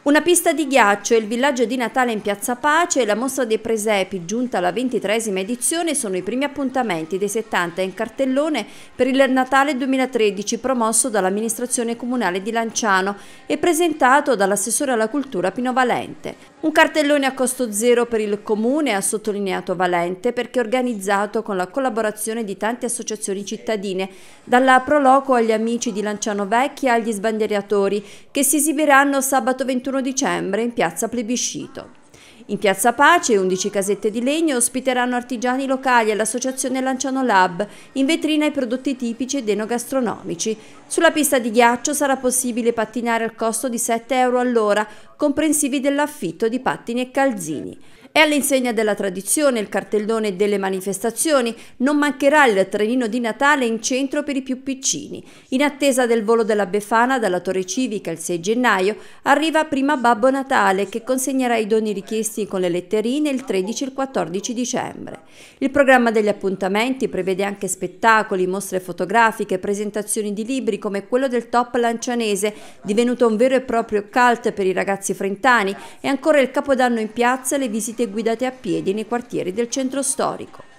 Una pista di ghiaccio, il villaggio di Natale in Piazza Pace e la mostra dei presepi, giunta alla ventitresima edizione, sono i primi appuntamenti dei 70 in cartellone per il Natale 2013 promosso dall'amministrazione comunale di Lanciano e presentato dall'assessore alla cultura Pino Valente. Un cartellone a costo zero per il comune, ha sottolineato Valente, perché organizzato con la collaborazione di tante associazioni cittadine, dalla Proloco agli amici di Lanciano Vecchia agli sbandieratori, che si esibiranno sabato 21 21 dicembre in piazza Plebiscito. In Piazza Pace 11 casette di legno ospiteranno artigiani locali e l'associazione Lanciano Lab, in vetrina i prodotti tipici ed enogastronomici. Sulla pista di ghiaccio sarà possibile pattinare al costo di 7 euro all'ora, comprensivi dell'affitto di pattini e calzini. È all'insegna della tradizione il cartellone delle manifestazioni, non mancherà il trenino di Natale in centro per i più piccini. In attesa del volo della Befana dalla Torre Civica il 6 gennaio, arriva prima Babbo Natale che consegnerà i doni richiesti previsti con le letterine il 13 e il 14 dicembre. Il programma degli appuntamenti prevede anche spettacoli, mostre fotografiche, presentazioni di libri come quello del top lancianese, divenuto un vero e proprio cult per i ragazzi frentani, e ancora il capodanno in piazza e le visite guidate a piedi nei quartieri del centro storico.